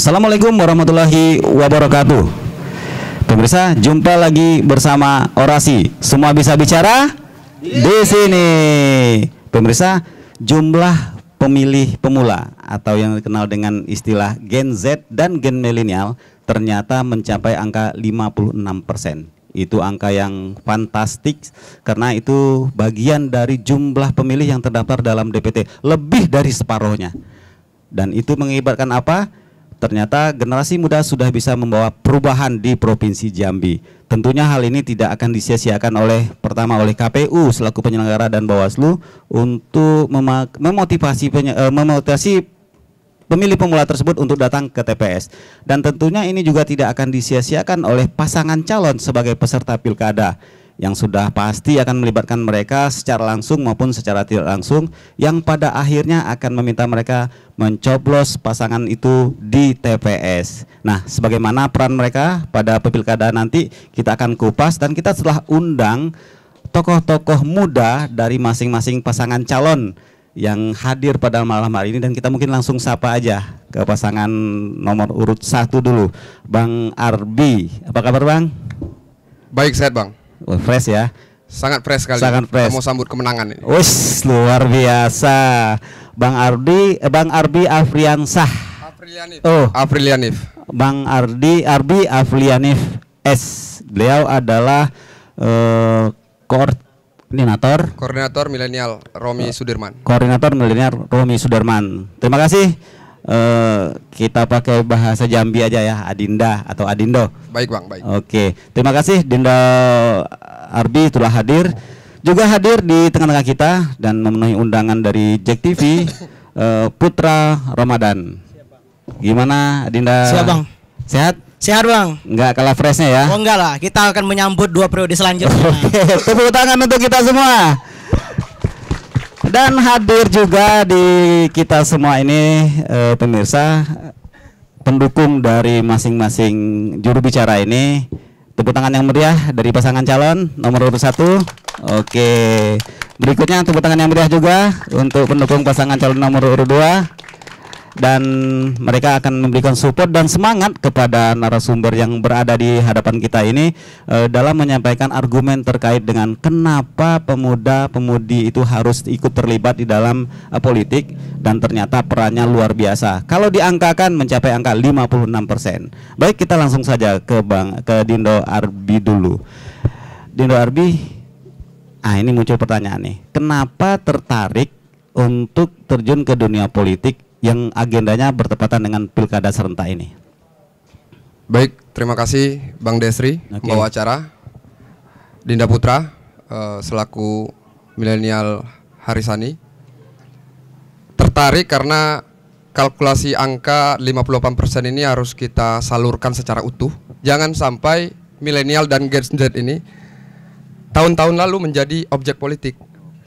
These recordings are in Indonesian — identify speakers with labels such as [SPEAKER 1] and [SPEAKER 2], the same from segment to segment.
[SPEAKER 1] Assalamualaikum warahmatullahi wabarakatuh. Pemirsa, jumpa lagi bersama Orasi. Semua bisa bicara di sini. Pemirsa, jumlah pemilih pemula atau yang dikenal dengan istilah Gen Z dan Gen milenial ternyata mencapai angka 56 persen itu angka yang fantastik karena itu bagian dari jumlah pemilih yang terdaftar dalam DPT lebih dari separohnya dan itu mengibatkan apa ternyata generasi muda sudah bisa membawa perubahan di Provinsi Jambi. Tentunya hal ini tidak akan disia-siakan oleh pertama oleh KPU selaku penyelenggara dan Bawaslu untuk memotivasi eh, memotivasi pemilih pemula tersebut untuk datang ke TPS. Dan tentunya ini juga tidak akan disia-siakan oleh pasangan calon sebagai peserta pilkada yang sudah pasti akan melibatkan mereka secara langsung maupun secara tidak langsung yang pada akhirnya akan meminta mereka mencoblos pasangan itu di TPS. Nah, sebagaimana peran mereka pada pilkada nanti kita akan kupas dan kita setelah undang tokoh-tokoh muda dari masing-masing pasangan calon yang hadir pada malam hari ini dan kita mungkin langsung sapa aja ke pasangan nomor urut satu dulu Bang Arbi apa kabar Bang? Baik sehat Bang Oh, fresh ya.
[SPEAKER 2] Sangat fresh sekali. Sangat fresh. Kita mau sambut kemenangan ini. Wih, luar
[SPEAKER 1] biasa. Bang Ardi, eh, Bang Arbi Afriansah. Afrilianif. Oh, Afrianif Bang Ardi Arbi Afrianif S. Beliau adalah eh, koordinator
[SPEAKER 2] koordinator milenial Romi eh, Sudirman.
[SPEAKER 1] Koordinator milenial Romi Sudirman. Terima kasih. Uh, kita pakai bahasa Jambi aja ya, Adinda atau Adindo. Baik bang, baik. Oke, terima kasih Dinda Arbi telah hadir, juga hadir di tengah-tengah kita dan memenuhi undangan dari Jack TV uh, eh, Putra Ramadan. Gimana Adinda? Siap bang. Sehat? Sehat bang. Enggak kalah freshnya ya? Oh
[SPEAKER 3] enggak lah, kita akan menyambut dua periode selanjutnya. Oke, okay. tepuk tangan untuk kita semua.
[SPEAKER 1] Dan hadir juga di kita semua ini eh, pemirsa pendukung dari masing-masing juru bicara ini. Tepuk tangan yang meriah dari pasangan calon nomor urut satu. Oke. Berikutnya tepuk tangan yang meriah juga untuk pendukung pasangan calon nomor urut dua dan mereka akan memberikan support dan semangat kepada narasumber yang berada di hadapan kita ini uh, dalam menyampaikan argumen terkait dengan kenapa pemuda-pemudi itu harus ikut terlibat di dalam uh, politik dan ternyata perannya luar biasa. Kalau diangkakan mencapai angka 56%. Baik, kita langsung saja ke Bang ke Dindo Arbi dulu. Dindo Arbi Ah, ini muncul pertanyaan nih. Kenapa tertarik untuk terjun ke dunia politik
[SPEAKER 2] yang agendanya bertepatan dengan pilkada serentak ini. Baik, terima kasih Bang Desri okay. acara. Dinda Putra uh, selaku milenial Harisani tertarik karena kalkulasi angka 58% ini harus kita salurkan secara utuh. Jangan sampai milenial dan Gen Z ini tahun-tahun lalu menjadi objek politik.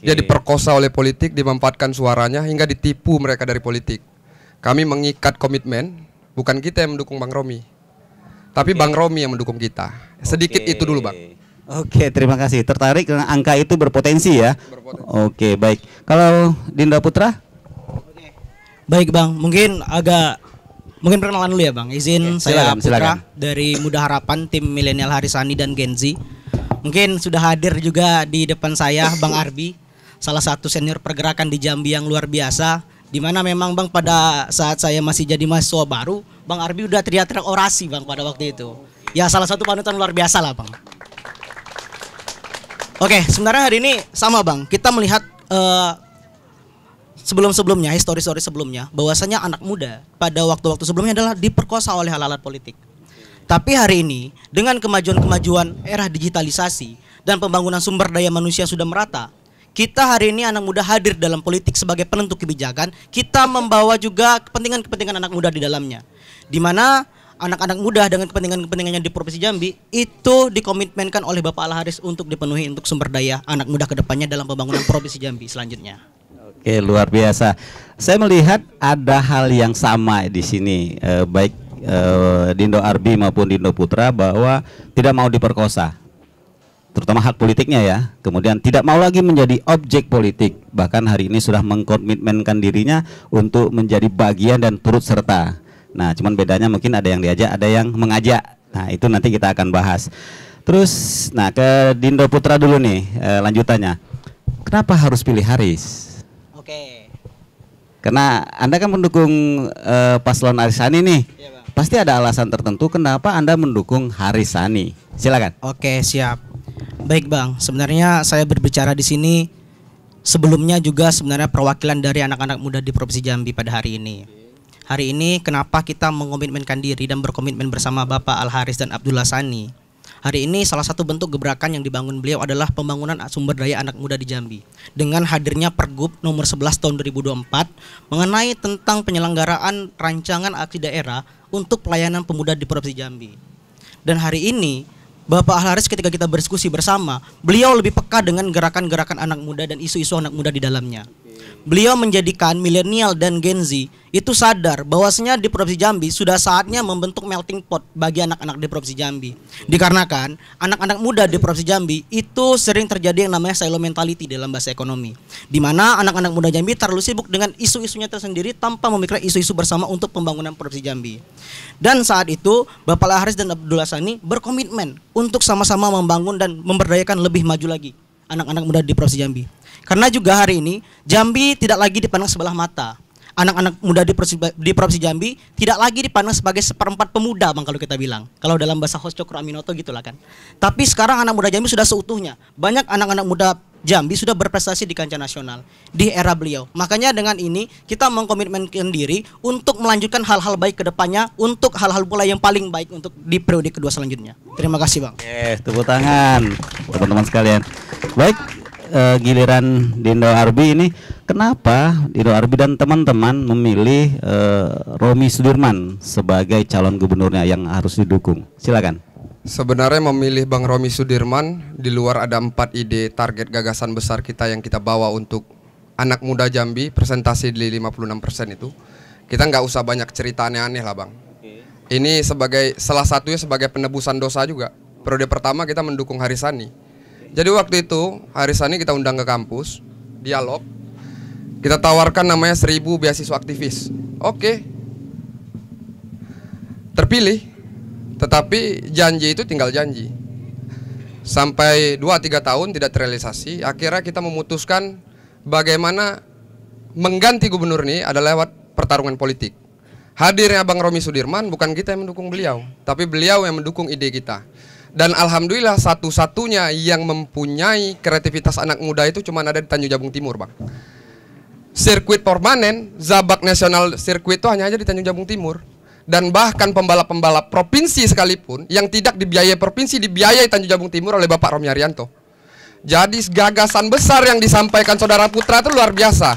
[SPEAKER 2] Dia iya, iya. diperkosa oleh politik, dimanfaatkan suaranya hingga ditipu mereka dari politik. Kami mengikat komitmen, bukan kita yang mendukung Bang Romi. Tapi okay. Bang Romi yang mendukung kita. Sedikit okay. itu dulu, Bang. Oke, terima kasih. Tertarik dengan angka
[SPEAKER 3] itu berpotensi ya? Oke, Oke, baik. Kalau Dinda Putra? Baik, Bang. Mungkin agak mungkin perkenalan dulu ya bang izin Oke, silakan, saya Putra silakan. dari Mudah Harapan tim milenial Harisani dan Genzi mungkin sudah hadir juga di depan saya bang Arbi salah satu senior pergerakan di Jambi yang luar biasa di mana memang Bang pada saat saya masih jadi mahasiswa baru, Bang Arbi udah teriak-teriak orasi Bang pada waktu itu. Ya salah satu panutan luar biasa lah Bang. Oke, sebenarnya hari ini sama Bang, kita melihat uh, sebelum-sebelumnya, histori-histori sebelumnya, bahwasanya anak muda pada waktu-waktu sebelumnya adalah diperkosa oleh hal-hal politik. Tapi hari ini dengan kemajuan-kemajuan era digitalisasi dan pembangunan sumber daya manusia sudah merata, kita hari ini anak muda hadir dalam politik sebagai penentu kebijakan. Kita membawa juga kepentingan-kepentingan anak muda di dalamnya. Di mana anak-anak muda dengan kepentingan-kepentingannya di Provinsi Jambi itu dikomitmenkan oleh Bapak Alharis untuk dipenuhi untuk sumber daya anak muda kedepannya dalam pembangunan Provinsi Jambi selanjutnya.
[SPEAKER 1] Oke, luar biasa. Saya melihat ada hal yang sama di sini, eh, baik eh, Dindo Arbi maupun Dindo Putra bahwa tidak mau diperkosa terutama hak politiknya ya. Kemudian tidak mau lagi menjadi objek politik, bahkan hari ini sudah mengkomitmenkan dirinya untuk menjadi bagian dan turut serta. Nah, cuman bedanya mungkin ada yang diajak, ada yang mengajak. Nah, itu nanti kita akan bahas. Terus, nah ke Dindo Putra dulu nih e, lanjutannya. Kenapa harus pilih Haris? Oke. Karena Anda kan mendukung e, paslon Arisani nih. Iya, Pasti ada alasan tertentu kenapa Anda mendukung Harisani. Silakan.
[SPEAKER 3] Oke, siap. Baik Bang, sebenarnya saya berbicara di sini sebelumnya juga sebenarnya perwakilan dari anak-anak muda di Provinsi Jambi pada hari ini. Hari ini kenapa kita mengomitmenkan diri dan berkomitmen bersama Bapak Al Haris dan Abdullah Sani. Hari ini salah satu bentuk gebrakan yang dibangun beliau adalah pembangunan sumber daya anak muda di Jambi dengan hadirnya Pergub nomor 11 tahun 2024 mengenai tentang penyelenggaraan rancangan aksi daerah untuk pelayanan pemuda di Provinsi Jambi. Dan hari ini Bapak Al Haris ketika kita berdiskusi bersama, beliau lebih peka dengan gerakan-gerakan anak muda dan isu-isu anak muda di dalamnya beliau menjadikan milenial dan Gen Z itu sadar bahwasanya di Provinsi Jambi sudah saatnya membentuk melting pot bagi anak-anak di Provinsi Jambi. Dikarenakan anak-anak muda di Provinsi Jambi itu sering terjadi yang namanya silo mentality dalam bahasa ekonomi. Di mana anak-anak muda Jambi terlalu sibuk dengan isu-isunya tersendiri tanpa memikirkan isu-isu bersama untuk pembangunan Provinsi Jambi. Dan saat itu Bapak Laharis dan Abdullah Sani berkomitmen untuk sama-sama membangun dan memberdayakan lebih maju lagi anak-anak muda di Provinsi Jambi. Karena juga hari ini Jambi tidak lagi dipandang sebelah mata. Anak-anak muda di Provinsi, di Provinsi Jambi tidak lagi dipandang sebagai seperempat pemuda bang kalau kita bilang. Kalau dalam bahasa Hos Cokro Aminoto gitulah kan. Tapi sekarang anak muda Jambi sudah seutuhnya. Banyak anak-anak muda Jambi sudah berprestasi di kancah nasional di era beliau. Makanya dengan ini kita mengkomitmenkan diri untuk melanjutkan hal-hal baik ke depannya untuk hal-hal pula yang paling baik untuk di periode kedua selanjutnya. Terima kasih, Bang.
[SPEAKER 1] Oke, tepuk tangan teman-teman sekalian. Baik, uh, giliran Dindo Arbi ini kenapa Dindo Arbi dan teman-teman memilih uh, Romi Sudirman sebagai calon gubernurnya yang harus didukung? Silakan.
[SPEAKER 2] Sebenarnya memilih Bang Romi Sudirman di luar ada empat ide target gagasan besar kita yang kita bawa untuk anak muda Jambi presentasi di 56% itu. Kita nggak usah banyak cerita aneh-aneh lah Bang. Ini sebagai salah satunya sebagai penebusan dosa juga. Periode pertama kita mendukung Harisani jadi waktu itu hari Harisani kita undang ke kampus, dialog. Kita tawarkan namanya seribu beasiswa aktivis. Oke. Terpilih. Tetapi janji itu tinggal janji. Sampai 2-3 tahun tidak terrealisasi, akhirnya kita memutuskan bagaimana mengganti gubernur ini adalah lewat pertarungan politik. Hadirnya Bang Romi Sudirman bukan kita yang mendukung beliau, tapi beliau yang mendukung ide kita. Dan alhamdulillah satu-satunya yang mempunyai kreativitas anak muda itu cuma ada di Tanjung Jabung Timur, Bang. Sirkuit permanen, Zabak Nasional Sirkuit itu hanya aja di Tanjung Jabung Timur. Dan bahkan pembalap-pembalap provinsi sekalipun yang tidak dibiayai provinsi dibiayai Tanjung Jabung Timur oleh Bapak Romi Arianto. Jadi gagasan besar yang disampaikan Saudara Putra itu luar biasa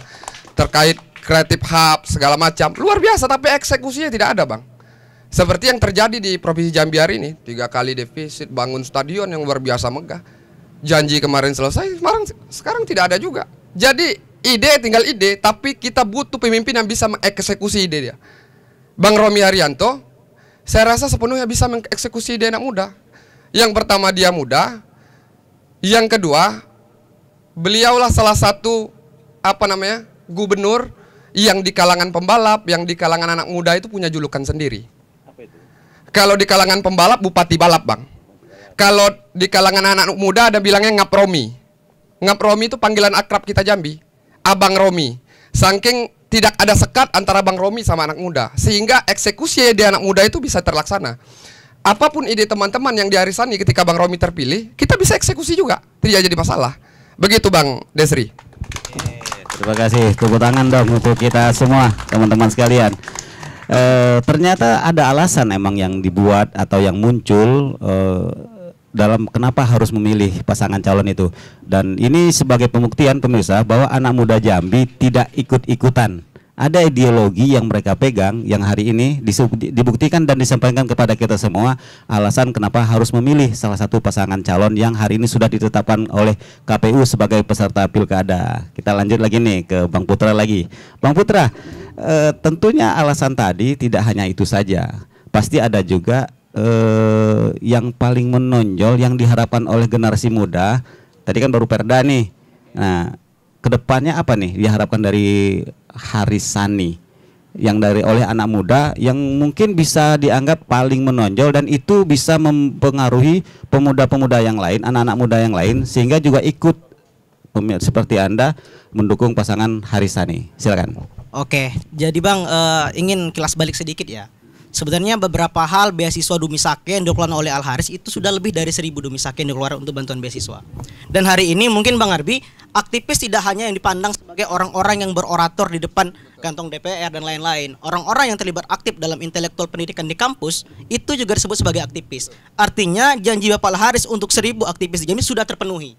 [SPEAKER 2] terkait kreatif hub segala macam luar biasa tapi eksekusinya tidak ada bang seperti yang terjadi di Provinsi Jambi hari ini, tiga kali defisit, bangun stadion yang luar biasa megah. Janji kemarin selesai, sekarang, sekarang tidak ada juga. Jadi ide tinggal ide, tapi kita butuh pemimpin yang bisa mengeksekusi ide dia. Bang Romi Haryanto, saya rasa sepenuhnya bisa mengeksekusi ide anak muda. Yang pertama dia muda, yang kedua beliaulah salah satu apa namanya gubernur yang di kalangan pembalap, yang di kalangan anak muda itu punya julukan sendiri. Kalau di kalangan pembalap bupati balap, Bang. Kalau di kalangan anak, muda ada bilangnya Romi. Nggak Romi itu panggilan akrab kita Jambi. Abang Romi. Saking tidak ada sekat antara Bang Romi sama anak muda. Sehingga eksekusi di anak muda itu bisa terlaksana. Apapun ide teman-teman yang diarisani ketika Bang Romi terpilih, kita bisa eksekusi juga. Tidak jadi masalah. Begitu Bang Desri.
[SPEAKER 1] Terima kasih. Tepuk tangan dong untuk kita semua, teman-teman sekalian e, ternyata ada alasan emang yang dibuat atau yang muncul e, dalam kenapa harus memilih pasangan calon itu. Dan ini sebagai pembuktian pemirsa bahwa anak muda Jambi tidak ikut-ikutan ada ideologi yang mereka pegang yang hari ini dibuktikan dan disampaikan kepada kita semua alasan kenapa harus memilih salah satu pasangan calon yang hari ini sudah ditetapkan oleh KPU sebagai peserta pilkada. Kita lanjut lagi nih ke Bang Putra lagi. Bang Putra, e, tentunya alasan tadi tidak hanya itu saja. Pasti ada juga e, yang paling menonjol yang diharapkan oleh generasi muda. Tadi kan baru Perda nih. Nah, kedepannya apa nih diharapkan dari Harisani yang dari oleh anak muda yang mungkin bisa dianggap paling menonjol dan itu bisa mempengaruhi pemuda-pemuda yang lain, anak-anak muda yang lain sehingga juga ikut seperti Anda mendukung pasangan Harisani. Silakan.
[SPEAKER 3] Oke, jadi Bang uh, ingin kilas balik sedikit ya. Sebenarnya beberapa hal beasiswa Dumisake yang dikeluarkan oleh Al Haris itu sudah lebih dari seribu Dumisake yang dikeluarkan untuk bantuan beasiswa. Dan hari ini mungkin Bang Arbi aktivis tidak hanya yang dipandang sebagai orang-orang yang berorator di depan kantong DPR dan lain-lain. Orang-orang yang terlibat aktif dalam intelektual pendidikan di kampus itu juga disebut sebagai aktivis. Artinya janji Bapak Haris untuk seribu aktivis di Jambi sudah terpenuhi.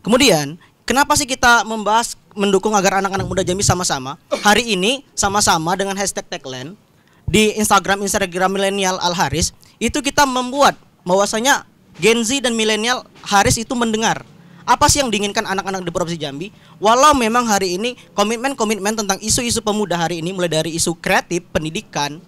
[SPEAKER 3] Kemudian Kenapa sih kita membahas mendukung agar anak-anak muda Jambi sama-sama? Hari ini sama-sama dengan hashtag tagline di Instagram Instagram milenial Al Haris itu kita membuat bahwasanya Gen Z dan milenial Haris itu mendengar apa sih yang diinginkan anak-anak di Provinsi Jambi? Walau memang hari ini komitmen-komitmen tentang isu-isu pemuda hari ini mulai dari isu kreatif, pendidikan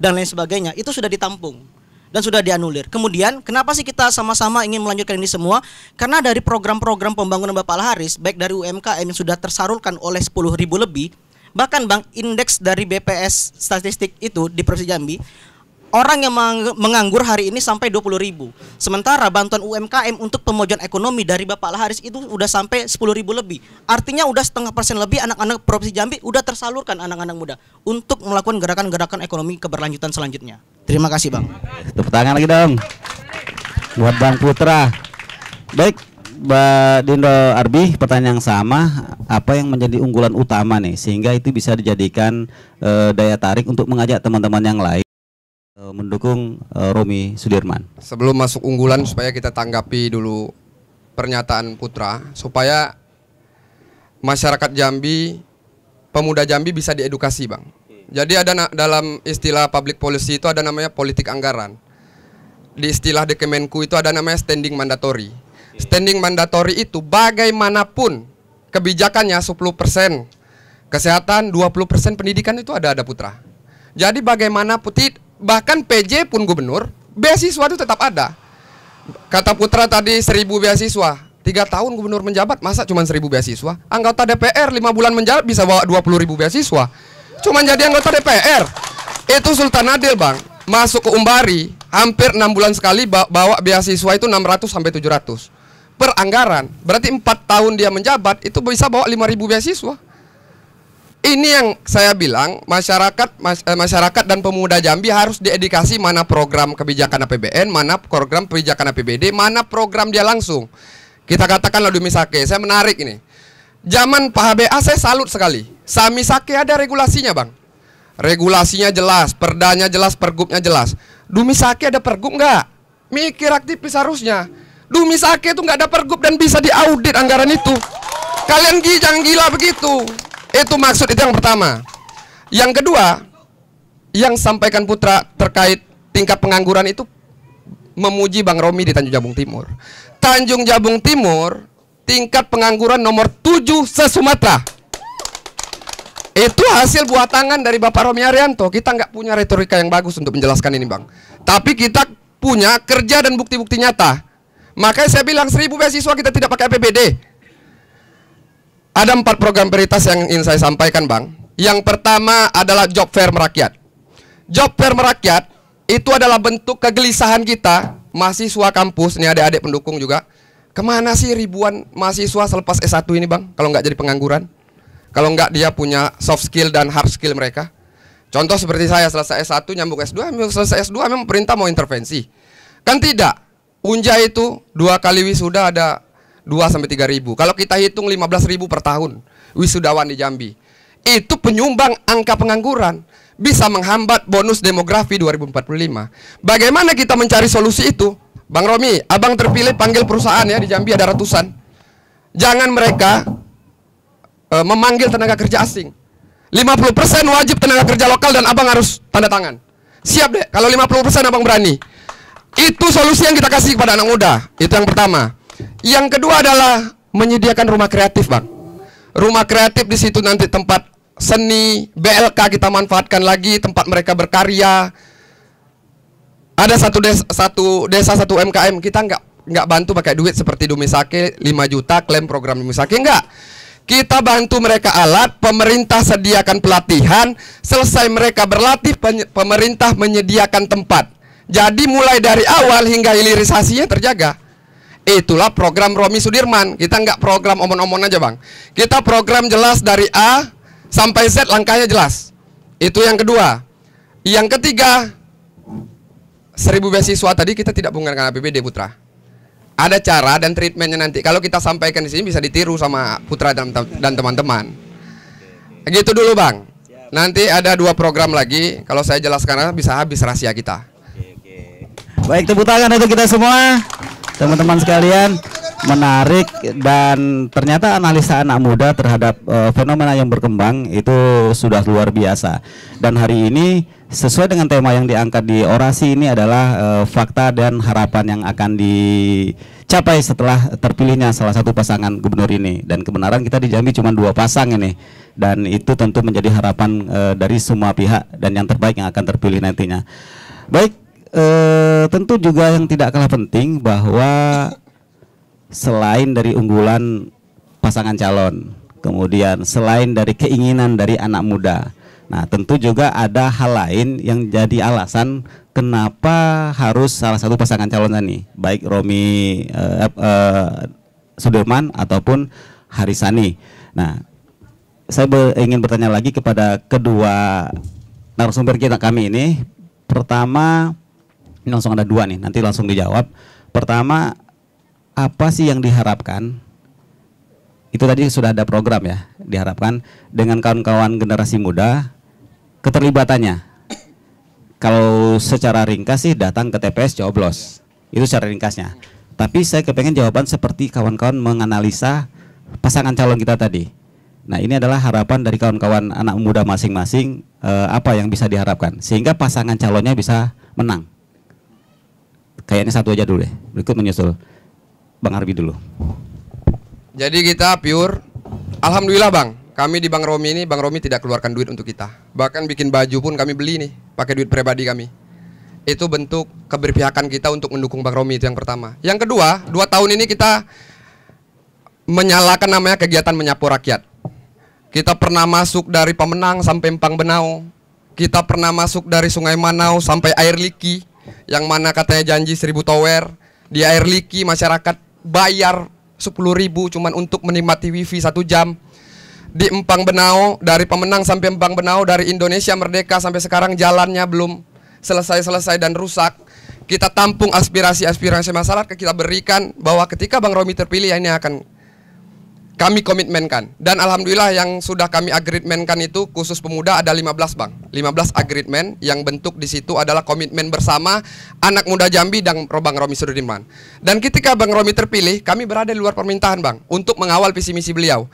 [SPEAKER 3] dan lain sebagainya itu sudah ditampung dan sudah dianulir. Kemudian, kenapa sih kita sama-sama ingin melanjutkan ini semua? Karena dari program-program pembangunan Bapak Laharis, baik dari UMKM yang sudah tersarulkan oleh 10.000 lebih, bahkan bank indeks dari BPS statistik itu di Provinsi Jambi orang yang menganggur hari ini sampai 20 ribu. Sementara bantuan UMKM untuk pemojokan ekonomi dari Bapak Laharis itu udah sampai 10 ribu lebih. Artinya udah setengah persen lebih anak-anak Provinsi Jambi udah tersalurkan anak-anak muda untuk melakukan gerakan-gerakan ekonomi keberlanjutan selanjutnya. Terima kasih Bang. Tepuk tangan lagi dong. Buat Bang Putra. Baik, Mbak Dindo
[SPEAKER 1] Arbi, pertanyaan yang sama, apa yang menjadi unggulan utama nih sehingga itu bisa dijadikan e, daya tarik untuk mengajak teman-teman yang lain Eh, mendukung uh, eh, Romi Sudirman.
[SPEAKER 2] Sebelum masuk unggulan supaya kita tanggapi dulu pernyataan Putra supaya masyarakat Jambi, pemuda Jambi bisa diedukasi, Bang. Jadi ada dalam istilah public policy itu ada namanya politik anggaran. Di istilah di Kemenku itu ada namanya standing mandatory. Standing mandatory itu bagaimanapun kebijakannya 10% kesehatan, 20% pendidikan itu ada ada Putra. Jadi bagaimana putih bahkan PJ pun gubernur, beasiswa itu tetap ada. Kata Putra tadi seribu beasiswa, Tiga tahun gubernur menjabat, masa cuma seribu beasiswa? Anggota DPR lima bulan menjabat bisa bawa dua puluh ribu beasiswa. cuma jadi anggota DPR. Itu Sultan Adil bang. Masuk ke Umbari, hampir enam bulan sekali bawa beasiswa itu enam ratus sampai 700 per anggaran. Berarti empat tahun dia menjabat itu bisa bawa lima ribu beasiswa ini yang saya bilang masyarakat mas, eh, masyarakat dan pemuda Jambi harus diedukasi mana program kebijakan APBN, mana program kebijakan APBD, mana program dia langsung. Kita katakan lalu Misake, saya menarik ini. Zaman Pak HBA saya salut sekali. Sami Sake ada regulasinya, Bang. Regulasinya jelas, perdanya jelas, pergubnya jelas. Dumi sake ada pergub nggak? Mikir aktivis harusnya. sake itu nggak ada pergub dan bisa diaudit anggaran itu. Kalian jangan gila begitu. Itu maksud itu yang pertama. Yang kedua, yang sampaikan Putra terkait tingkat pengangguran itu memuji Bang Romi di Tanjung Jabung Timur. Tanjung Jabung Timur tingkat pengangguran nomor 7 se-Sumatera. Itu hasil tangan dari Bapak Romi Arianto. Kita nggak punya retorika yang bagus untuk menjelaskan ini, Bang. Tapi kita punya kerja dan bukti-bukti nyata. Makanya saya bilang seribu beasiswa kita tidak pakai APBD. Ada empat program prioritas yang ingin saya sampaikan Bang. Yang pertama adalah job fair merakyat. Job fair merakyat itu adalah bentuk kegelisahan kita mahasiswa kampus, nih adik-adik pendukung juga. Kemana sih ribuan mahasiswa selepas S1 ini Bang, kalau nggak jadi pengangguran? Kalau nggak dia punya soft skill dan hard skill mereka. Contoh seperti saya selesai S1 nyambung S2, selesai S2 memang perintah mau intervensi. Kan tidak. Unja itu dua kali wisuda ada 2 sampai 3 ribu. Kalau kita hitung 15 ribu per tahun wisudawan di Jambi. Itu penyumbang angka pengangguran bisa menghambat bonus demografi 2045. Bagaimana kita mencari solusi itu? Bang Romi, abang terpilih panggil perusahaan ya di Jambi ada ratusan. Jangan mereka e, memanggil tenaga kerja asing. 50% wajib tenaga kerja lokal dan abang harus tanda tangan. Siap deh, kalau 50% abang berani. Itu solusi yang kita kasih kepada anak muda. Itu yang pertama. Yang kedua adalah menyediakan rumah kreatif, Bang. Rumah kreatif di situ nanti tempat seni, BLK kita manfaatkan lagi, tempat mereka berkarya. Ada satu desa, satu desa satu UMKM, kita nggak nggak bantu pakai duit seperti Dumisake 5 juta klaim program Dumisake nggak. Kita bantu mereka alat, pemerintah sediakan pelatihan, selesai mereka berlatih, pemerintah menyediakan tempat. Jadi mulai dari awal hingga hilirisasinya terjaga. Itulah program Romi Sudirman. Kita nggak program omon-omon aja bang. Kita program jelas dari A sampai Z langkahnya jelas. Itu yang kedua. Yang ketiga, seribu beasiswa tadi kita tidak menggunakan APBD Putra. Ada cara dan treatmentnya nanti. Kalau kita sampaikan di sini bisa ditiru sama Putra dan teman-teman. Gitu dulu bang. Nanti ada dua program lagi. Kalau saya jelaskan bisa habis rahasia kita. Baik tepuk tangan untuk kita semua teman-teman sekalian menarik dan
[SPEAKER 1] ternyata analisa anak muda terhadap uh, fenomena yang berkembang itu sudah luar biasa dan hari ini sesuai dengan tema yang diangkat di orasi ini adalah uh, fakta dan harapan yang akan dicapai setelah terpilihnya salah satu pasangan gubernur ini dan kebenaran kita di Jambi cuma dua pasang ini dan itu tentu menjadi harapan uh, dari semua pihak dan yang terbaik yang akan terpilih nantinya baik eh, tentu juga yang tidak kalah penting bahwa selain dari unggulan pasangan calon, kemudian selain dari keinginan dari anak muda, nah tentu juga ada hal lain yang jadi alasan kenapa harus salah satu pasangan calon tadi, baik Romi eh, eh, Sudirman ataupun Harisani. Nah, saya be ingin bertanya lagi kepada kedua narasumber kita kami ini. Pertama, ini langsung ada dua nih, nanti langsung dijawab. Pertama, apa sih yang diharapkan? Itu tadi sudah ada program ya, diharapkan dengan kawan-kawan generasi muda keterlibatannya. Kalau secara ringkas sih datang ke TPS coblos. Itu secara ringkasnya. Tapi saya kepengen jawaban seperti kawan-kawan menganalisa pasangan calon kita tadi. Nah, ini adalah harapan dari kawan-kawan anak muda masing-masing eh, apa yang bisa diharapkan sehingga pasangan calonnya bisa menang. Kayaknya satu aja dulu deh. Berikut menyusul. Bang Arbi dulu.
[SPEAKER 2] Jadi kita pure. Alhamdulillah Bang. Kami di Bang Romi ini, Bang Romi tidak keluarkan duit untuk kita. Bahkan bikin baju pun kami beli nih, pakai duit pribadi kami. Itu bentuk keberpihakan kita untuk mendukung Bang Romi itu yang pertama. Yang kedua, dua tahun ini kita menyalakan namanya kegiatan menyapu rakyat. Kita pernah masuk dari Pemenang sampai Empang Benau. Kita pernah masuk dari Sungai Manau sampai Air Liki yang mana katanya janji 1000 tower di air liki masyarakat bayar 10 ribu cuman untuk menikmati wifi satu jam di Empang Benau dari pemenang sampai Empang Benau dari Indonesia Merdeka sampai sekarang jalannya belum selesai-selesai dan rusak kita tampung aspirasi-aspirasi masyarakat kita berikan bahwa ketika Bang Romi terpilih ini akan kami komitmenkan dan alhamdulillah yang sudah kami agreementkan itu khusus pemuda ada 15 bang 15 agreement yang bentuk di situ adalah komitmen bersama anak muda Jambi dan Robang Romi Sudirman dan ketika Bang Romi terpilih kami berada di luar permintaan bang untuk mengawal visi misi beliau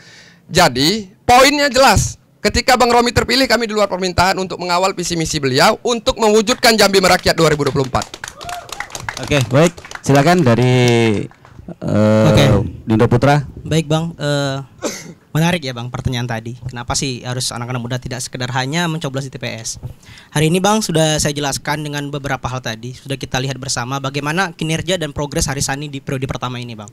[SPEAKER 2] jadi poinnya jelas Ketika Bang Romi terpilih, kami di luar permintaan untuk mengawal visi misi beliau untuk mewujudkan Jambi Merakyat 2024.
[SPEAKER 1] Oke, baik. Silakan dari Eh, Oke. Okay. Dinda Putra.
[SPEAKER 2] Baik bang.
[SPEAKER 3] Uh, menarik ya bang pertanyaan tadi. Kenapa sih harus anak-anak muda tidak sekedar hanya mencoblos di TPS? Hari ini bang sudah saya jelaskan dengan beberapa hal tadi. Sudah kita lihat bersama bagaimana kinerja dan progres Hari Sani di periode pertama ini bang.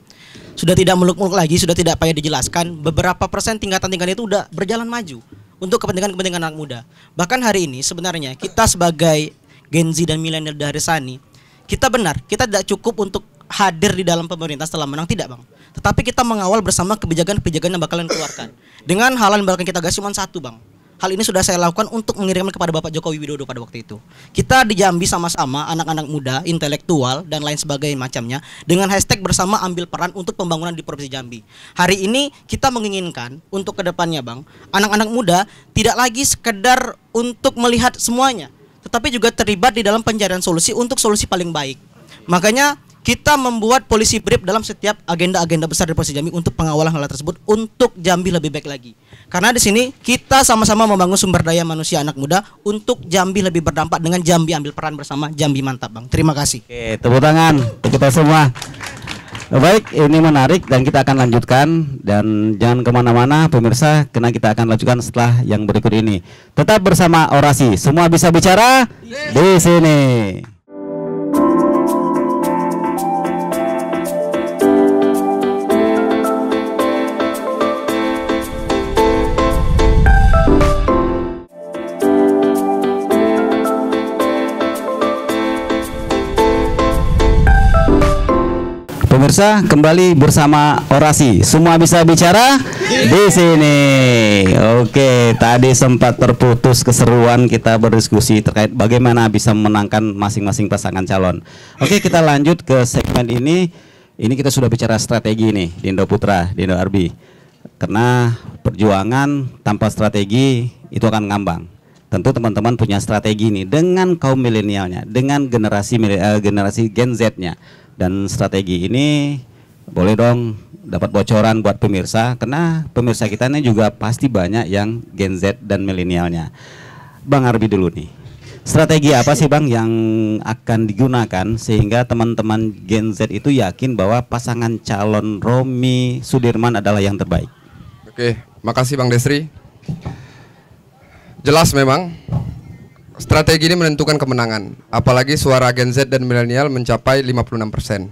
[SPEAKER 3] Sudah tidak meluk-meluk lagi, sudah tidak payah dijelaskan. Beberapa persen tingkatan-tingkatan itu sudah berjalan maju untuk kepentingan-kepentingan anak muda. Bahkan hari ini sebenarnya kita sebagai Gen Z dan milenial dari Sani, kita benar, kita tidak cukup untuk hadir di dalam pemerintah setelah menang tidak bang tetapi kita mengawal bersama kebijakan-kebijakan yang bakalan keluarkan dengan hal yang bakalan kita gas cuma satu bang hal ini sudah saya lakukan untuk mengirimkan kepada Bapak Jokowi Widodo pada waktu itu. Kita di Jambi sama-sama anak-anak muda, intelektual dan lain sebagainya macamnya dengan hashtag bersama ambil peran untuk pembangunan di Provinsi Jambi. Hari ini kita menginginkan untuk kedepannya Bang, anak-anak muda tidak lagi sekedar untuk melihat semuanya, tetapi juga terlibat di dalam pencarian solusi untuk solusi paling baik. Makanya kita membuat polisi brief dalam setiap agenda-agenda besar di Polisi Jambi untuk pengawalan hal tersebut untuk Jambi lebih baik lagi. Karena di sini kita sama-sama membangun sumber daya manusia anak muda untuk Jambi lebih berdampak dengan Jambi ambil peran bersama Jambi mantap Bang. Terima kasih. Oke, tepuk
[SPEAKER 1] tangan untuk kita semua. Baik, ini menarik dan kita akan lanjutkan dan jangan kemana-mana pemirsa karena kita akan lanjutkan setelah yang berikut ini. Tetap bersama orasi, semua bisa bicara di sini. pemirsa, kembali bersama orasi. Semua bisa bicara di sini. Oke, tadi sempat terputus keseruan kita berdiskusi terkait bagaimana bisa menangkan masing-masing pasangan calon. Oke, kita lanjut ke segmen ini. Ini kita sudah bicara strategi nih, Dindo Putra, Dindo Arbi. Karena perjuangan tanpa strategi itu akan ngambang tentu teman-teman punya strategi nih dengan kaum milenialnya, dengan generasi uh, generasi Gen Z-nya. Dan strategi ini boleh dong dapat bocoran buat pemirsa karena pemirsa kita ini juga pasti banyak yang Gen Z dan milenialnya. Bang Arbi dulu nih. Strategi apa sih Bang yang akan digunakan sehingga teman-teman Gen Z itu yakin bahwa pasangan calon Romi Sudirman adalah yang
[SPEAKER 2] terbaik? Oke, makasih Bang Desri. Jelas memang Strategi ini menentukan kemenangan, apalagi suara Gen Z dan milenial mencapai 56%.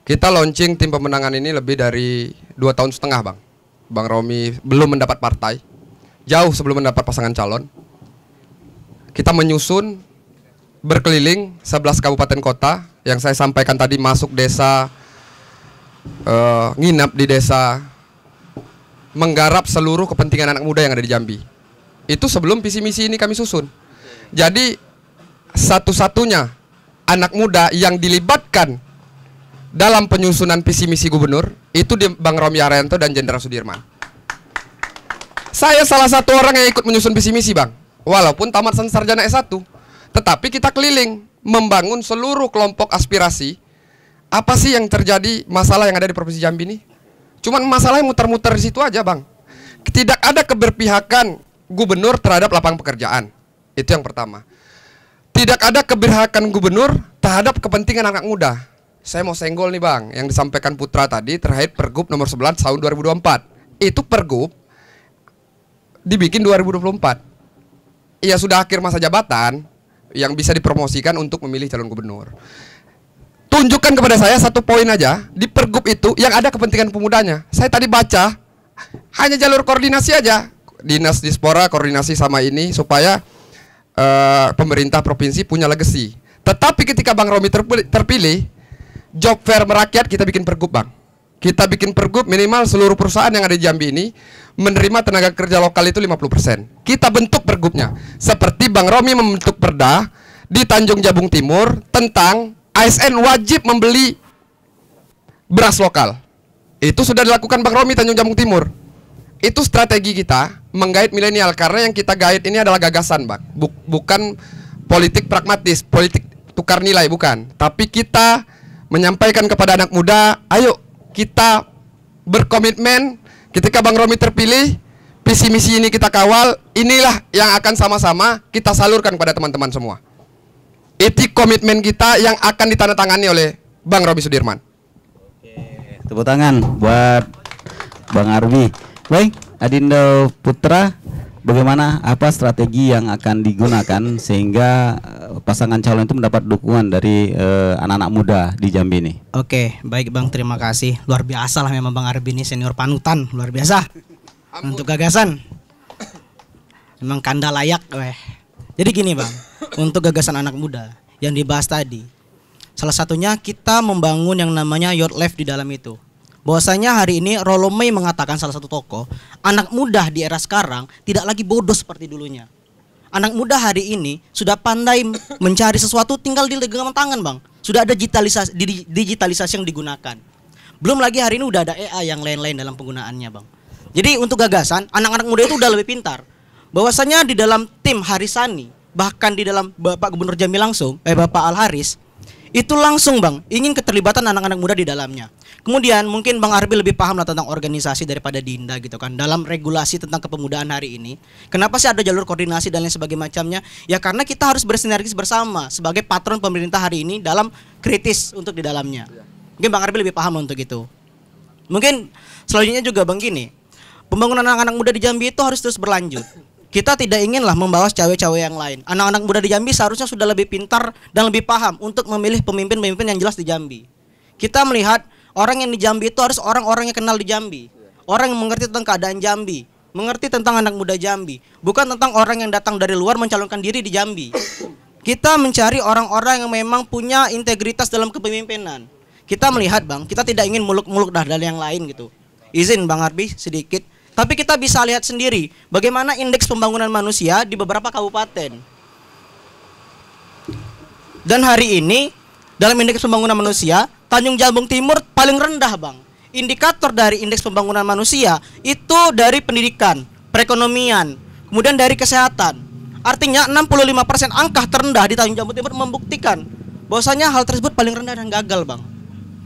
[SPEAKER 2] Kita launching tim pemenangan ini lebih dari dua tahun setengah, Bang. Bang Romi belum mendapat partai, jauh sebelum mendapat pasangan calon. Kita menyusun berkeliling 11 kabupaten kota yang saya sampaikan tadi masuk desa uh, eh, nginap di desa menggarap seluruh kepentingan anak muda yang ada di Jambi. Itu sebelum visi misi ini kami susun. Jadi satu-satunya anak muda yang dilibatkan dalam penyusunan visi misi gubernur itu di Bang Romi Arento dan Jenderal Sudirman. Saya salah satu orang yang ikut menyusun visi misi, Bang. Walaupun tamat sarjana S1, tetapi kita keliling membangun seluruh kelompok aspirasi. Apa sih yang terjadi masalah yang ada di Provinsi Jambi ini? Cuman masalah yang muter-muter di situ aja, Bang. Tidak ada keberpihakan gubernur terhadap lapangan pekerjaan. Itu yang pertama. Tidak ada keberhakan gubernur terhadap kepentingan anak muda. Saya mau senggol nih bang, yang disampaikan Putra tadi terkait Pergub nomor 11 tahun 2024. Itu Pergub dibikin 2024. Iya sudah akhir masa jabatan yang bisa dipromosikan untuk memilih calon gubernur. Tunjukkan kepada saya satu poin aja di Pergub itu yang ada kepentingan pemudanya. Saya tadi baca hanya jalur koordinasi aja dinas dispora koordinasi sama ini supaya uh, pemerintah provinsi punya legacy. Tetapi ketika Bang Romi terpilih, terpilih job fair merakyat kita bikin pergub Bang. Kita bikin pergub minimal seluruh perusahaan yang ada di Jambi ini menerima tenaga kerja lokal itu 50%. Kita bentuk pergubnya. Seperti Bang Romi membentuk perda di Tanjung Jabung Timur tentang ASN wajib membeli beras lokal. Itu sudah dilakukan Bang Romi Tanjung Jabung Timur. Itu strategi kita menggait milenial karena yang kita gait ini adalah gagasan, Bang. bukan politik pragmatis, politik tukar nilai bukan, tapi kita menyampaikan kepada anak muda, ayo kita berkomitmen ketika Bang Romi terpilih visi misi ini kita kawal, inilah yang akan sama-sama kita salurkan pada teman-teman semua. Itu komitmen kita yang akan ditandatangani oleh Bang Romi Sudirman.
[SPEAKER 1] Oke, tepuk tangan buat Bang Arbi. Baik, Adindo Putra, bagaimana apa strategi yang akan digunakan sehingga eh, pasangan calon itu mendapat dukungan dari eh, anak-anak uh, muda di Jambi ini?
[SPEAKER 3] Oke, baik Bang, terima kasih. Luar biasa lah memang Bang Arbi ini senior panutan, luar biasa. Ampun. Untuk gagasan. Memang kanda layak, weh. Jadi gini Bang, untuk gagasan anak muda yang dibahas tadi, salah satunya kita membangun yang namanya Your life di dalam itu bahwasanya hari ini Rollo May mengatakan salah satu tokoh, anak muda di era sekarang tidak lagi bodoh seperti dulunya. Anak muda hari ini sudah pandai mencari sesuatu tinggal di genggaman tangan, Bang. Sudah ada digitalisasi digitalisasi yang digunakan. Belum lagi hari ini udah ada EA yang lain-lain dalam penggunaannya, Bang. Jadi untuk gagasan, anak-anak muda itu udah lebih pintar. Bahwasanya di dalam tim Harisani, bahkan di dalam Bapak Gubernur Jambi langsung, eh Bapak Al Haris, itu langsung Bang, ingin keterlibatan anak-anak muda di dalamnya. Kemudian mungkin Bang Arbi lebih paham lah tentang organisasi daripada Dinda gitu kan. Dalam regulasi tentang kepemudaan hari ini, kenapa sih ada jalur koordinasi dan lain sebagainya macamnya? Ya karena kita harus bersinergis bersama sebagai patron pemerintah hari ini dalam kritis untuk di dalamnya. Mungkin Bang Arbi lebih paham untuk itu. Mungkin selanjutnya juga Bang gini, pembangunan anak-anak muda di Jambi itu harus terus berlanjut kita tidak inginlah membawa cawe-cawe yang lain. Anak-anak muda di Jambi seharusnya sudah lebih pintar dan lebih paham untuk memilih pemimpin-pemimpin yang jelas di Jambi. Kita melihat orang yang di Jambi itu harus orang-orang yang kenal di Jambi, orang yang mengerti tentang keadaan Jambi, mengerti tentang anak muda Jambi, bukan tentang orang yang datang dari luar mencalonkan diri di Jambi. Kita mencari orang-orang yang memang punya integritas dalam kepemimpinan. Kita melihat, Bang, kita tidak ingin muluk-muluk dari yang lain gitu. Izin Bang Arbi sedikit tapi kita bisa lihat sendiri bagaimana indeks pembangunan manusia di beberapa kabupaten. Dan hari ini dalam indeks pembangunan manusia, Tanjung Jabung Timur paling rendah, Bang. Indikator dari indeks pembangunan manusia itu dari pendidikan, perekonomian, kemudian dari kesehatan. Artinya 65% angka terendah di Tanjung Jabung Timur membuktikan bahwasanya hal tersebut paling rendah dan gagal, Bang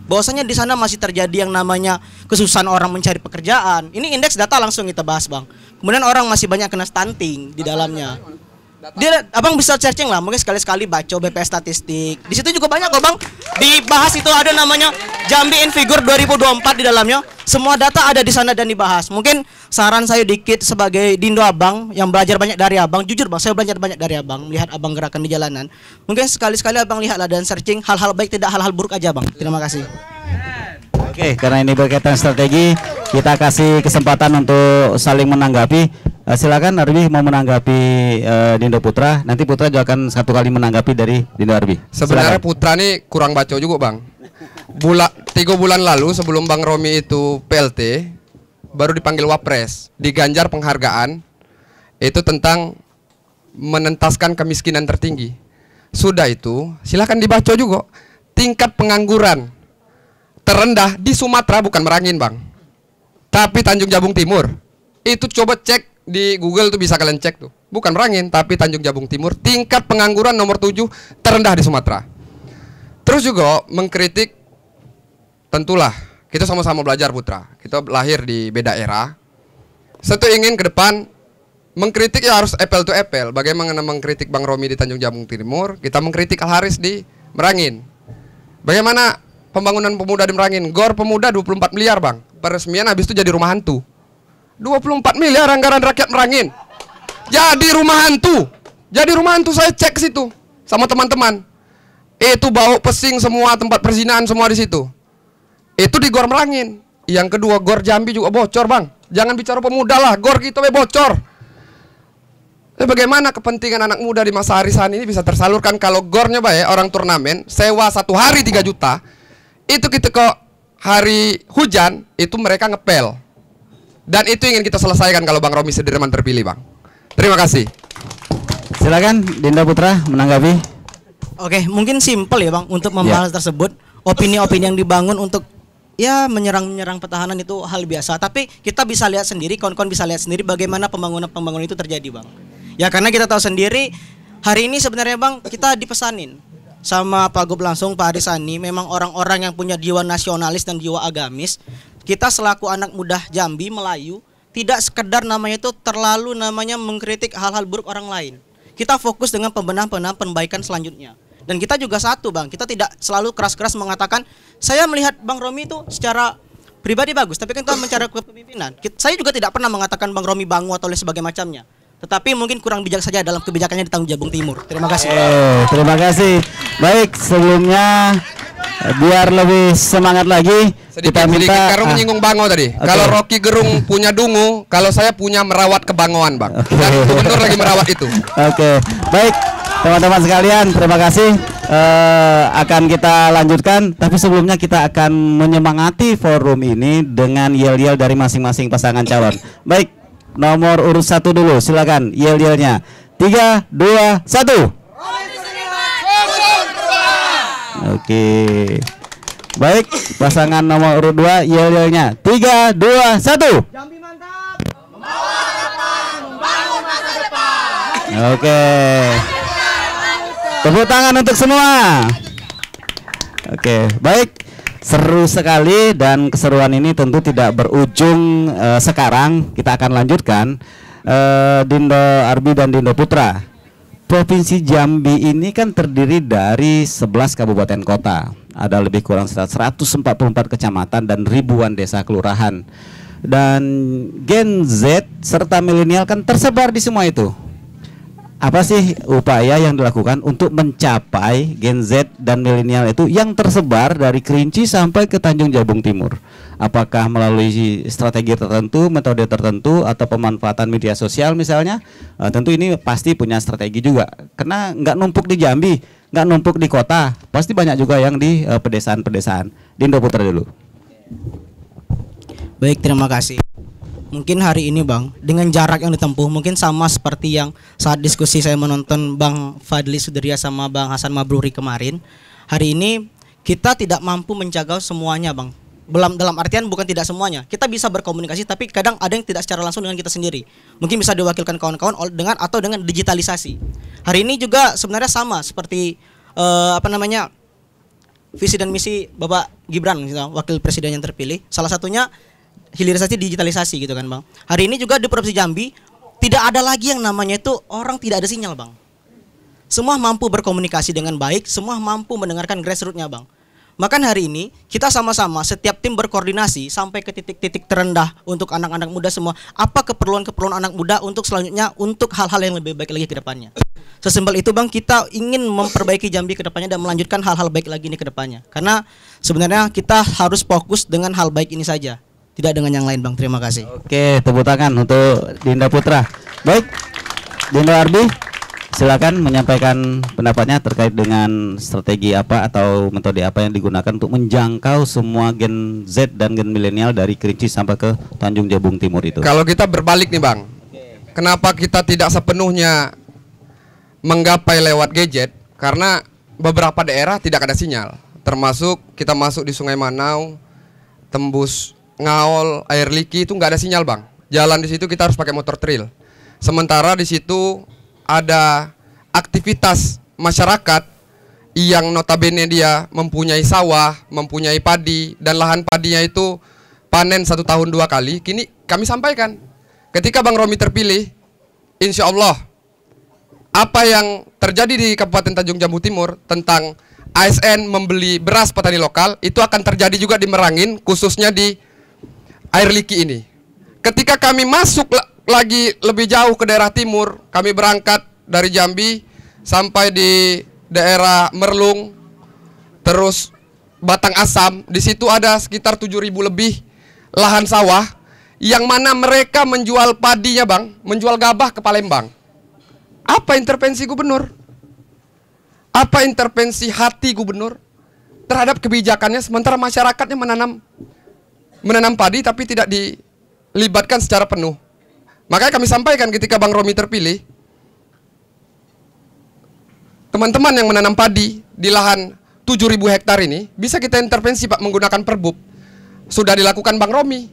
[SPEAKER 3] bahwasanya di sana masih terjadi yang namanya kesusahan orang mencari pekerjaan. Ini indeks data langsung kita bahas, Bang. Kemudian orang masih banyak kena stunting di dalamnya dia abang bisa searching lah mungkin sekali-sekali baca BPS statistik di situ juga banyak kok bang dibahas itu ada namanya Jambi in Figure 2024 di dalamnya semua data ada di sana dan dibahas mungkin saran saya dikit sebagai dindo abang yang belajar banyak dari abang jujur bang saya belajar banyak dari abang lihat abang gerakan di jalanan mungkin sekali-sekali abang lihatlah dan searching hal-hal baik tidak hal-hal buruk aja bang terima kasih
[SPEAKER 1] Oke, karena ini berkaitan strategi, kita kasih kesempatan untuk saling menanggapi. Eh, silakan Arbi mau menanggapi uh, Dindo Putra. Nanti Putra juga akan satu kali menanggapi dari Dindo Arbi.
[SPEAKER 2] Sebenarnya silakan. Putra nih kurang baca juga bang. Bula, tiga bulan lalu sebelum Bang Romi itu PLT baru dipanggil Wapres, diganjar penghargaan itu tentang menentaskan kemiskinan tertinggi. Sudah itu, silakan dibaca juga tingkat pengangguran terendah di Sumatera bukan Merangin bang tapi Tanjung Jabung Timur itu coba cek di Google tuh bisa kalian cek tuh. Bukan Merangin, tapi Tanjung Jabung Timur tingkat pengangguran nomor 7 terendah di Sumatera. Terus juga mengkritik tentulah kita sama-sama belajar Putra. Kita lahir di beda era. Satu ingin ke depan mengkritik ya harus apple to apple. Bagaimana mengkritik Bang Romi di Tanjung Jabung Timur, kita mengkritik Al Haris di Merangin. Bagaimana pembangunan pemuda di Merangin? Gor pemuda 24 miliar, Bang. Peresmian habis itu jadi rumah hantu. 24 miliar anggaran rakyat Merangin. Jadi rumah hantu. Jadi rumah hantu saya cek situ sama teman-teman. Itu bau pesing semua tempat perzinahan semua di situ. Itu di Gor Merangin. Yang kedua Gor Jambi juga bocor, Bang. Jangan bicara pemuda lah, Gor kita gitu, bocor. Eh, bagaimana kepentingan anak muda di masa arisan ini bisa tersalurkan kalau gornya bay ya, orang turnamen sewa satu hari 3 juta itu kita kok hari hujan itu mereka ngepel dan itu ingin kita selesaikan kalau Bang Romi Sederman terpilih, Bang. Terima kasih.
[SPEAKER 1] Silakan Dinda Putra menanggapi.
[SPEAKER 2] Oke, mungkin simpel ya, Bang, untuk iya. membahas yeah. tersebut.
[SPEAKER 3] Opini-opini yang dibangun untuk ya menyerang-menyerang pertahanan itu hal biasa, tapi kita bisa lihat sendiri, kawan-kawan bisa lihat sendiri bagaimana pembangunan-pembangunan itu terjadi, Bang. Ya karena kita tahu sendiri hari ini sebenarnya Bang kita dipesanin sama Pak Gub langsung Pak Arisani memang orang-orang yang punya jiwa nasionalis dan jiwa agamis kita selaku anak muda Jambi Melayu tidak sekedar namanya itu terlalu namanya mengkritik hal-hal buruk orang lain. Kita fokus dengan pembenahan-pembenahan perbaikan selanjutnya. Dan kita juga satu bang, kita tidak selalu keras-keras mengatakan saya melihat Bang Romi itu secara pribadi bagus, tapi kan kita mencari kepemimpinan. Saya juga tidak pernah mengatakan Bang Romi bangu atau lain sebagainya macamnya tetapi mungkin kurang bijak saja dalam kebijakannya di Tanggung Jabung Timur. Terima
[SPEAKER 1] kasih. terima kasih. Baik, sebelumnya biar lebih semangat lagi sedikit, kita minta sedikit, karena ah, menyinggung
[SPEAKER 2] Bango tadi okay. kalau Rocky Gerung punya dungu kalau saya punya merawat kebangoan Bang okay. dan lagi merawat itu oke okay. baik teman-teman sekalian terima kasih uh, akan kita lanjutkan
[SPEAKER 1] tapi sebelumnya kita akan menyemangati forum ini dengan yel-yel dari masing-masing pasangan calon baik nomor urut satu dulu silakan yel-yelnya tiga dua satu Oke. Okay. Baik, pasangan nomor urut 2 yel-yelnya. 3 2 1. Jambi mantap. Membawa harapan, membangun masa depan. Oke. Okay. Tepuk tangan untuk semua. Oke, okay, baik. Seru sekali dan keseruan ini tentu tidak berujung uh, sekarang. Kita akan lanjutkan uh, Dindo Arbi dan Dindo Putra. Provinsi Jambi ini kan terdiri dari 11 kabupaten kota. Ada lebih kurang 144 kecamatan dan ribuan desa kelurahan. Dan Gen Z serta milenial kan tersebar di semua itu apa sih upaya yang dilakukan untuk mencapai Gen Z dan milenial itu yang tersebar dari Kerinci sampai ke Tanjung Jabung Timur? Apakah melalui strategi tertentu, metode tertentu, atau pemanfaatan media sosial misalnya? Uh, tentu ini pasti punya strategi juga, karena nggak numpuk di Jambi, nggak numpuk di kota, pasti banyak juga yang di eh, pedesaan-pedesaan. Uh, pedesaan -pedesaan. Dindo Putra dulu.
[SPEAKER 3] Baik, terima kasih mungkin hari ini Bang dengan jarak yang ditempuh mungkin sama seperti yang saat diskusi saya menonton Bang Fadli Sudirya sama Bang Hasan Mabruri kemarin. Hari ini kita tidak mampu menjaga semuanya Bang. Belum dalam artian bukan tidak semuanya. Kita bisa berkomunikasi tapi kadang ada yang tidak secara langsung dengan kita sendiri. Mungkin bisa diwakilkan kawan-kawan dengan atau dengan digitalisasi. Hari ini juga sebenarnya sama seperti uh, apa namanya? visi dan misi Bapak Gibran wakil presiden yang terpilih. Salah satunya hilirisasi digitalisasi gitu kan bang. Hari ini juga di Provinsi Jambi tidak ada lagi yang namanya itu orang tidak ada sinyal bang. Semua mampu berkomunikasi dengan baik, semua mampu mendengarkan grassrootsnya bang. Maka hari ini kita sama-sama setiap tim berkoordinasi sampai ke titik-titik terendah untuk anak-anak muda semua. Apa keperluan-keperluan anak muda untuk selanjutnya untuk hal-hal yang lebih baik lagi ke depannya. Sesimpel itu Bang, kita ingin memperbaiki Jambi ke depannya dan melanjutkan hal-hal baik lagi ini ke depannya. Karena sebenarnya kita harus fokus dengan hal baik ini saja tidak dengan yang lain Bang. Terima kasih.
[SPEAKER 1] Oke, tepuk tangan untuk Dinda Putra. Baik, Dinda Ardi, silakan menyampaikan pendapatnya terkait dengan strategi apa atau metode apa yang digunakan untuk menjangkau semua gen Z dan gen milenial dari Kerinci sampai ke Tanjung Jabung Timur
[SPEAKER 2] itu. Kalau kita berbalik nih Bang, kenapa kita tidak sepenuhnya menggapai lewat gadget? Karena beberapa daerah tidak ada sinyal, termasuk kita masuk di Sungai Manau, tembus Ngawol, Air Liki itu nggak ada sinyal bang. Jalan di situ kita harus pakai motor trail. Sementara di situ ada aktivitas masyarakat yang notabene dia mempunyai sawah, mempunyai padi dan lahan padinya itu panen satu tahun dua kali. Kini kami sampaikan ketika Bang Romi terpilih, insya Allah apa yang terjadi di Kabupaten Tanjung Jambu Timur tentang ASN membeli beras petani lokal itu akan terjadi juga di Merangin khususnya di air liki ini. Ketika kami masuk lagi lebih jauh ke daerah timur, kami berangkat dari Jambi sampai di daerah Merlung, terus Batang Asam, di situ ada sekitar 7.000 lebih lahan sawah yang mana mereka menjual padinya, Bang, menjual gabah ke Palembang. Apa intervensi gubernur? Apa intervensi hati gubernur terhadap kebijakannya sementara masyarakatnya menanam menanam padi tapi tidak dilibatkan secara penuh. Makanya kami sampaikan ketika Bang Romi terpilih, teman-teman yang menanam padi di lahan 7.000 hektar ini bisa kita intervensi Pak menggunakan perbup Sudah dilakukan Bang Romi.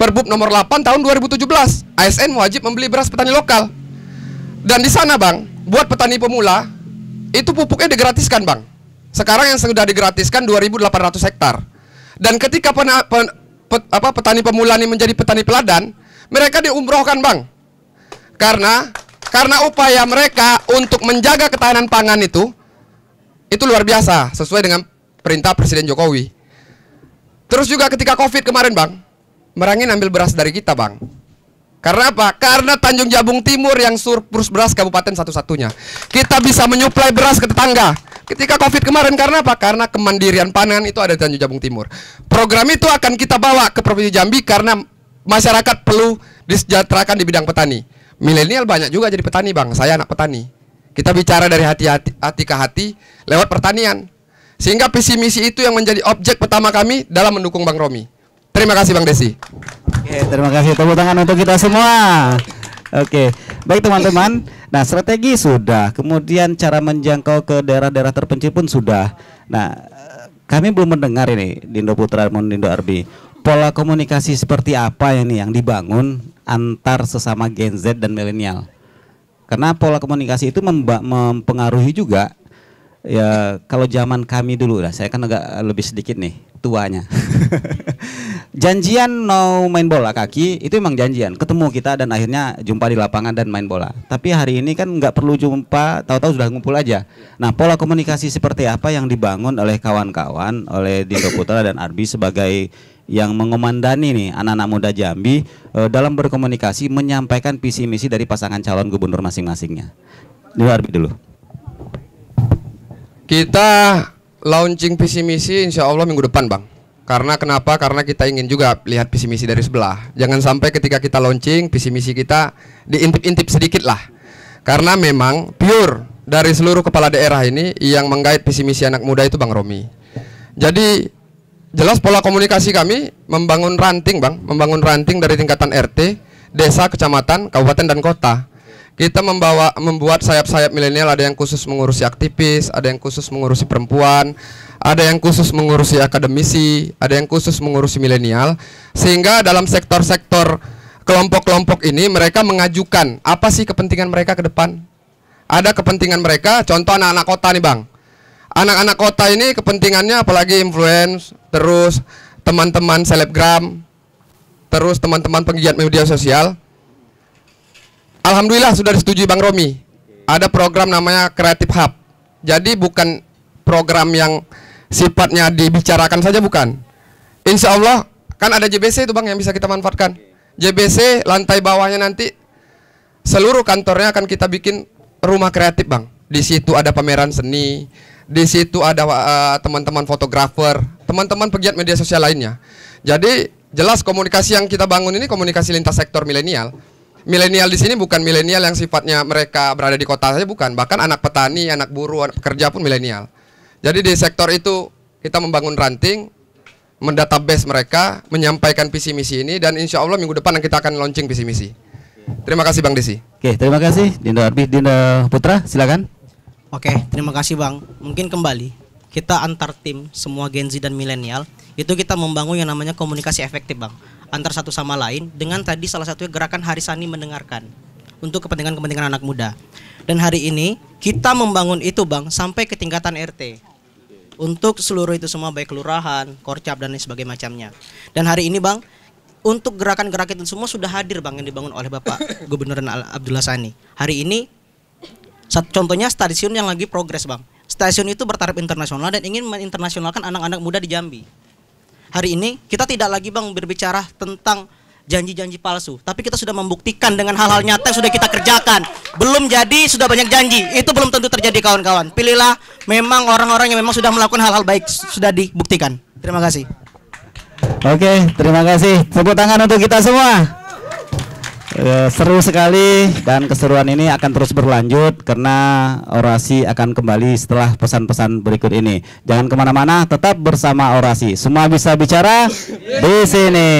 [SPEAKER 2] perbup nomor 8 tahun 2017, ASN wajib membeli beras petani lokal. Dan di sana Bang, buat petani pemula itu pupuknya digratiskan Bang. Sekarang yang sudah digratiskan 2.800 hektar. Dan ketika pet, apa petani pemula ini menjadi petani peladan, mereka diumrohkan, Bang. Karena karena upaya mereka untuk menjaga ketahanan pangan itu itu luar biasa sesuai dengan perintah Presiden Jokowi. Terus juga ketika Covid kemarin, Bang, Merangin ambil beras dari kita, Bang. Karena apa? Karena Tanjung Jabung Timur yang surplus beras kabupaten satu-satunya. Kita bisa menyuplai beras ke tetangga. Ketika Covid kemarin karena apa? Karena kemandirian panen itu ada di Tanjung Jabung Timur. Program itu akan kita bawa ke Provinsi Jambi karena masyarakat perlu disejahterakan di bidang petani. Milenial banyak juga jadi petani, Bang. Saya anak petani. Kita bicara dari hati hati, hati ke hati lewat pertanian. Sehingga visi misi itu yang menjadi objek pertama kami dalam mendukung Bang Romi. Terima kasih Bang Desi. Oke, terima kasih.
[SPEAKER 1] Tepuk tangan untuk kita semua. Oke. Baik teman-teman, nah strategi sudah, kemudian cara menjangkau ke daerah-daerah terpencil pun sudah. Nah, kami belum mendengar ini Dindo Putra dan Dindo Arbi. Pola komunikasi seperti apa ini yang dibangun antar sesama Gen Z dan milenial? Karena pola komunikasi itu mempengaruhi juga ya kalau zaman kami dulu lah, saya kan agak lebih sedikit nih tuanya. janjian mau main bola kaki itu emang janjian, ketemu kita dan akhirnya jumpa di lapangan dan main bola. Tapi hari ini kan nggak perlu jumpa, tahu-tahu sudah ngumpul aja. Nah pola komunikasi seperti apa yang dibangun oleh kawan-kawan, oleh Dito Putra dan Arbi sebagai yang mengomandani nih anak-anak muda Jambi eh, dalam berkomunikasi menyampaikan visi misi dari pasangan calon gubernur masing-masingnya. Dulu Arbi dulu.
[SPEAKER 2] Kita launching visi misi insya Allah minggu depan bang. Karena kenapa? Karena kita ingin juga lihat visi misi dari sebelah. Jangan sampai ketika kita launching visi misi kita diintip-intip sedikit lah. Karena memang pure dari seluruh kepala daerah ini yang menggait visi misi anak muda itu Bang Romi. Jadi jelas pola komunikasi kami membangun ranting Bang, membangun ranting dari tingkatan RT, desa, kecamatan, kabupaten dan kota kita membawa membuat sayap-sayap milenial ada yang khusus mengurusi aktivis, ada yang khusus mengurusi perempuan, ada yang khusus mengurusi akademisi, ada yang khusus mengurusi milenial sehingga dalam sektor-sektor kelompok-kelompok ini mereka mengajukan apa sih kepentingan mereka ke depan? Ada kepentingan mereka, contoh anak-anak kota nih, Bang. Anak-anak kota ini kepentingannya apalagi influence, terus teman-teman selebgram, terus teman-teman penggiat media sosial Alhamdulillah sudah disetujui Bang Romi. Ada program namanya Kreatif Hub. Jadi bukan program yang sifatnya dibicarakan saja bukan. Insya Allah kan ada JBC itu Bang yang bisa kita manfaatkan. JBC lantai bawahnya nanti seluruh kantornya akan kita bikin rumah kreatif Bang. Di situ ada pameran seni, di situ ada eh, teman-teman uh, fotografer, teman-teman pegiat media sosial lainnya. Jadi jelas komunikasi yang kita bangun ini komunikasi lintas sektor milenial milenial di sini bukan milenial yang sifatnya mereka berada di kota saja bukan, bahkan anak petani, anak buruh, anak pekerja pun milenial. Jadi di sektor itu kita membangun ranting, mendatabase mereka, menyampaikan visi misi ini dan insya Allah minggu depan kita akan launching visi misi. Terima kasih Bang Desi.
[SPEAKER 1] Oke, terima kasih Dinda Arbi, Dinda Putra,
[SPEAKER 3] silakan. Oke, terima kasih Bang. Mungkin kembali kita antar tim semua Gen Z dan milenial itu kita membangun yang namanya komunikasi efektif Bang antar satu sama lain dengan tadi salah satunya gerakan Hari Sani mendengarkan untuk kepentingan-kepentingan anak muda. Dan hari ini kita membangun itu Bang sampai ke tingkatan RT. Untuk seluruh itu semua baik kelurahan, korcap dan lain sebagainya macamnya. Dan hari ini Bang untuk gerakan-gerakan itu semua sudah hadir Bang yang dibangun oleh Bapak Gubernur dan Abdullah Sani. Hari ini contohnya stasiun yang lagi progres Bang. Stasiun itu bertaraf internasional dan ingin menginternasionalkan anak-anak muda di Jambi hari ini kita tidak lagi Bang berbicara tentang janji-janji palsu, tapi kita sudah membuktikan dengan hal-hal nyata yang sudah kita kerjakan. Belum jadi sudah banyak janji. Itu belum tentu terjadi kawan-kawan. Pilihlah memang orang-orang yang memang sudah melakukan hal-hal baik sudah dibuktikan. Terima kasih.
[SPEAKER 1] Oke, terima kasih. Tepuk tangan untuk kita semua. Eh, seru sekali dan keseruan ini akan terus berlanjut karena orasi akan kembali setelah pesan-pesan berikut ini. Jangan kemana-mana, tetap bersama orasi. Semua bisa bicara di sini.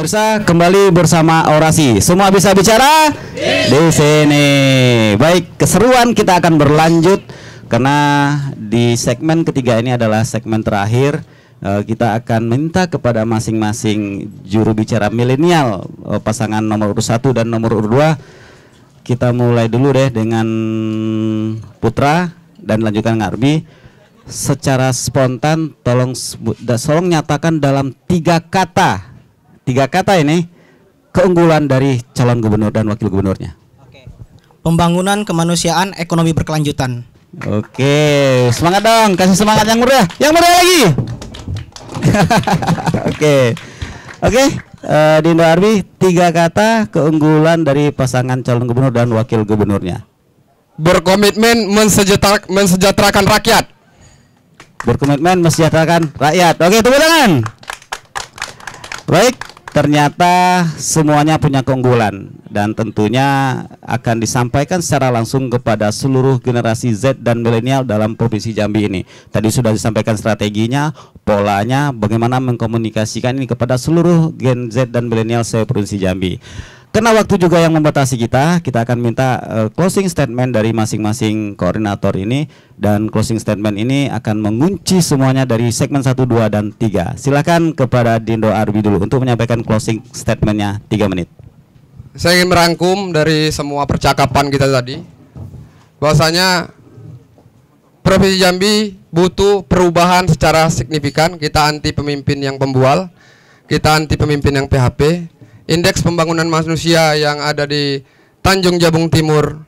[SPEAKER 1] Pemirsa kembali bersama orasi. Semua bisa bicara di sini. Baik, keseruan kita akan berlanjut karena di segmen ketiga ini adalah segmen terakhir eh, kita akan minta kepada masing-masing juru bicara milenial eh, pasangan nomor urut satu dan nomor urut dua kita mulai dulu deh dengan Putra dan lanjutkan Ngarbi secara spontan tolong tolong nyatakan dalam tiga kata tiga kata ini keunggulan dari calon gubernur dan wakil gubernurnya.
[SPEAKER 3] Pembangunan kemanusiaan, ekonomi berkelanjutan. Oke, semangat dong, kasih semangat yang murah, yang murah lagi.
[SPEAKER 1] Oke, oke, eh, Dinda Arbi, tiga kata keunggulan dari pasangan calon gubernur dan wakil gubernurnya.
[SPEAKER 2] Berkomitmen mensejahtera mensejahterakan rakyat. Berkomitmen mensejahterakan rakyat. Oke, tepuk tangan.
[SPEAKER 1] Baik, ternyata semuanya punya keunggulan dan tentunya akan disampaikan secara langsung kepada seluruh generasi Z dan milenial dalam provinsi Jambi ini. Tadi sudah disampaikan strateginya, polanya, bagaimana mengkomunikasikan ini kepada seluruh gen Z dan milenial se provinsi Jambi. Karena waktu juga yang membatasi kita, kita akan minta uh, closing statement dari masing-masing koordinator ini dan closing statement ini akan mengunci semuanya dari segmen 1, 2 dan 3. Silakan kepada Dindo Arbi dulu untuk menyampaikan closing statementnya 3 menit.
[SPEAKER 2] Saya ingin merangkum dari semua percakapan kita tadi bahwasanya Provinsi Jambi butuh perubahan secara signifikan. Kita anti pemimpin yang pembual, kita anti pemimpin yang PHP, indeks pembangunan manusia yang ada di Tanjung Jabung Timur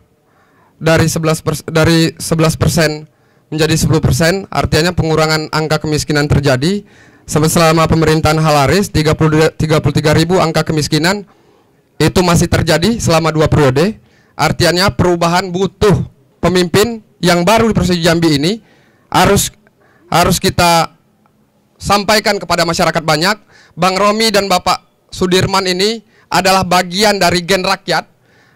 [SPEAKER 2] dari 11 pers dari 11 persen menjadi 10 persen, artinya pengurangan angka kemiskinan terjadi. Selama pemerintahan Halaris 30 33 ribu angka kemiskinan itu masih terjadi selama dua periode. Artinya perubahan butuh pemimpin yang baru di Provinsi Jambi ini harus harus kita sampaikan kepada masyarakat banyak. Bang Romi dan Bapak Sudirman ini adalah bagian dari gen rakyat,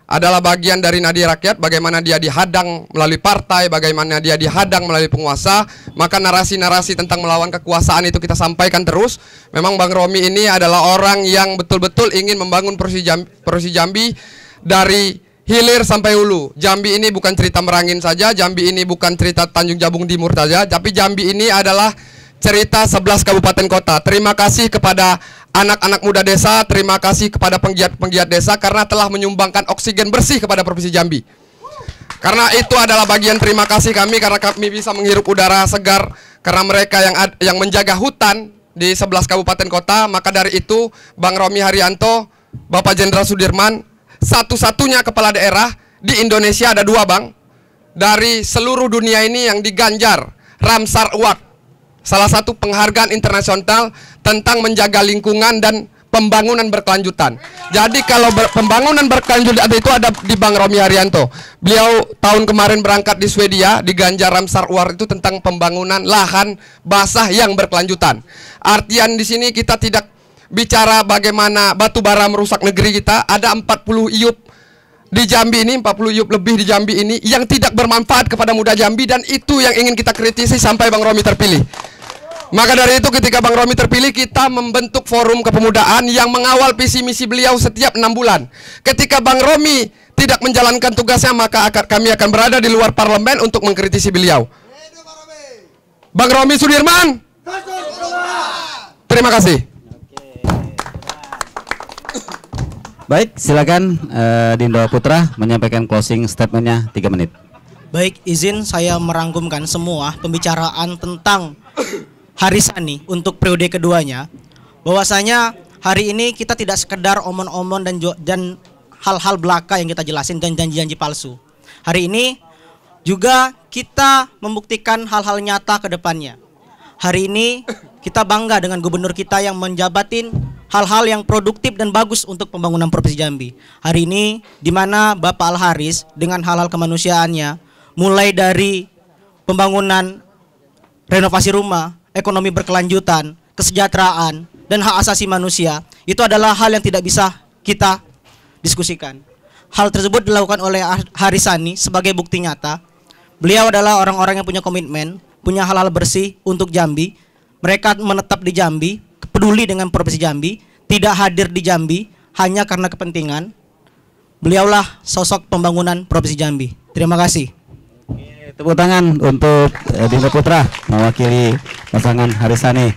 [SPEAKER 2] adalah bagian dari nadi rakyat, bagaimana dia dihadang melalui partai, bagaimana dia dihadang melalui penguasa, maka narasi-narasi tentang melawan kekuasaan itu kita sampaikan terus. Memang Bang Romi ini adalah orang yang betul-betul ingin membangun persi jambi dari hilir sampai hulu. Jambi ini bukan cerita Merangin saja, Jambi ini bukan cerita Tanjung Jabung Timur saja, tapi Jambi ini adalah cerita 11 kabupaten kota. Terima kasih kepada anak-anak muda desa, terima kasih kepada penggiat-penggiat desa karena telah menyumbangkan oksigen bersih kepada Provinsi Jambi. Karena itu adalah bagian terima kasih kami karena kami bisa menghirup udara segar karena mereka yang yang menjaga hutan di sebelas kabupaten kota, maka dari itu Bang Romi Haryanto, Bapak Jenderal Sudirman, satu-satunya kepala daerah di Indonesia ada dua bang dari seluruh dunia ini yang diganjar Ramsar Uwak, salah satu penghargaan internasional tentang menjaga lingkungan dan pembangunan berkelanjutan. Jadi kalau ber pembangunan berkelanjutan itu ada di Bang Romi Haryanto. Beliau tahun kemarin berangkat di Swedia di Ganjar Ramsar War itu tentang pembangunan lahan basah yang berkelanjutan. Artian di sini kita tidak bicara bagaimana batu bara merusak negeri kita, ada 40 iup di Jambi ini 40 yub lebih di Jambi ini yang tidak bermanfaat kepada muda Jambi dan itu yang ingin kita kritisi sampai Bang Romi terpilih. Maka dari itu ketika Bang Romi terpilih kita membentuk forum kepemudaan yang mengawal visi misi beliau setiap enam bulan. Ketika Bang Romi tidak menjalankan tugasnya maka akan, kami akan berada di luar parlemen untuk mengkritisi beliau. Bang Romi Sudirman. Terima kasih. Baik, silakan
[SPEAKER 1] uh, Dindo Putra menyampaikan closing statementnya tiga menit.
[SPEAKER 3] Baik, izin saya merangkumkan semua pembicaraan tentang Hari Sani untuk periode keduanya. Bahwasanya hari ini kita tidak sekedar omon-omon dan dan hal-hal belaka yang kita jelasin dan janji-janji palsu. Hari ini juga kita membuktikan hal-hal nyata ke depannya. Hari ini kita bangga dengan gubernur kita yang menjabatin hal-hal yang produktif dan bagus untuk pembangunan Provinsi Jambi. Hari ini di mana Bapak Al Haris dengan hal-hal kemanusiaannya mulai dari pembangunan renovasi rumah, ekonomi berkelanjutan, kesejahteraan dan hak asasi manusia. Itu adalah hal yang tidak bisa kita diskusikan. Hal tersebut dilakukan oleh Harisani sebagai bukti nyata. Beliau adalah orang-orang yang punya komitmen, punya hal-hal bersih untuk Jambi. Mereka menetap di Jambi, peduli dengan Provinsi Jambi, tidak hadir di Jambi hanya karena kepentingan. Beliaulah sosok pembangunan Provinsi Jambi. Terima kasih. Oke, tepuk tangan
[SPEAKER 1] untuk eh, Dinda Putra mewakili pasangan Harisani.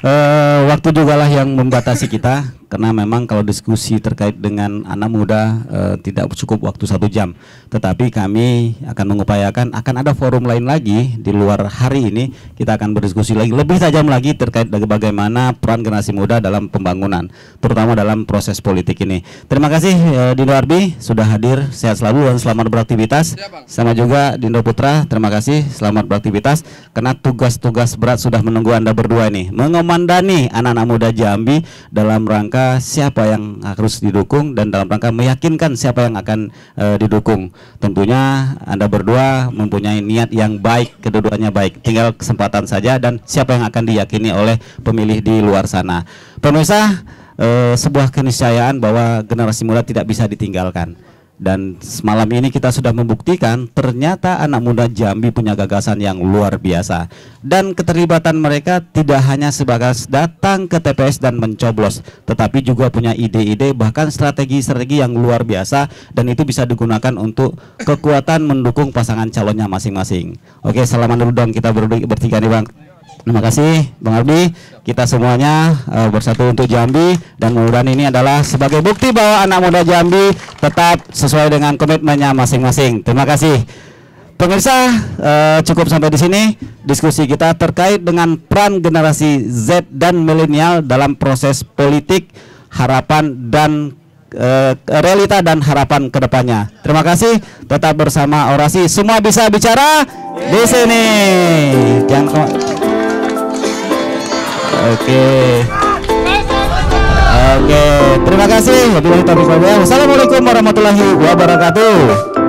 [SPEAKER 1] Eh, waktu juga lah yang membatasi kita karena memang kalau diskusi terkait dengan anak muda eh, tidak cukup waktu satu jam. Tetapi kami akan mengupayakan akan ada forum lain lagi di luar hari ini kita akan berdiskusi lagi lebih tajam lagi terkait bagaimana peran generasi muda dalam pembangunan, terutama dalam proses politik ini. Terima kasih eh, Dino Arbi sudah hadir, sehat selalu dan selamat beraktivitas. Iya, Sama juga Dino Putra, terima kasih, selamat beraktivitas karena tugas-tugas berat sudah menunggu Anda berdua nih, mengomandani anak-anak muda Jambi dalam rangka siapa yang harus didukung dan dalam rangka meyakinkan siapa yang akan e, didukung. Tentunya Anda berdua mempunyai niat yang baik, kedua baik. Tinggal kesempatan saja dan siapa yang akan diyakini oleh pemilih di luar sana. Pemirsa, e, sebuah keniscayaan bahwa generasi muda tidak bisa ditinggalkan. Dan semalam ini kita sudah membuktikan ternyata anak muda Jambi punya gagasan yang luar biasa. Dan keterlibatan mereka tidak hanya sebagai datang ke TPS dan mencoblos, tetapi juga punya ide-ide bahkan strategi-strategi yang luar biasa dan itu bisa digunakan untuk kekuatan mendukung pasangan calonnya masing-masing. Oke, salaman dulu dong kita bertiga nih Bang. Terima kasih Bang Abdi. Kita semuanya uh, bersatu untuk Jambi dan mudah ini adalah sebagai bukti bahwa anak muda Jambi tetap sesuai dengan komitmennya masing-masing. Terima kasih. Pemirsa, uh, cukup sampai di sini diskusi kita terkait dengan peran generasi Z dan milenial dalam proses politik, harapan dan uh, realita dan harapan kedepannya. Terima kasih, tetap bersama orasi semua bisa bicara di sini. Jangan oke oke terima kasih wabillahi taufiq wassalamualaikum warahmatullahi wabarakatuh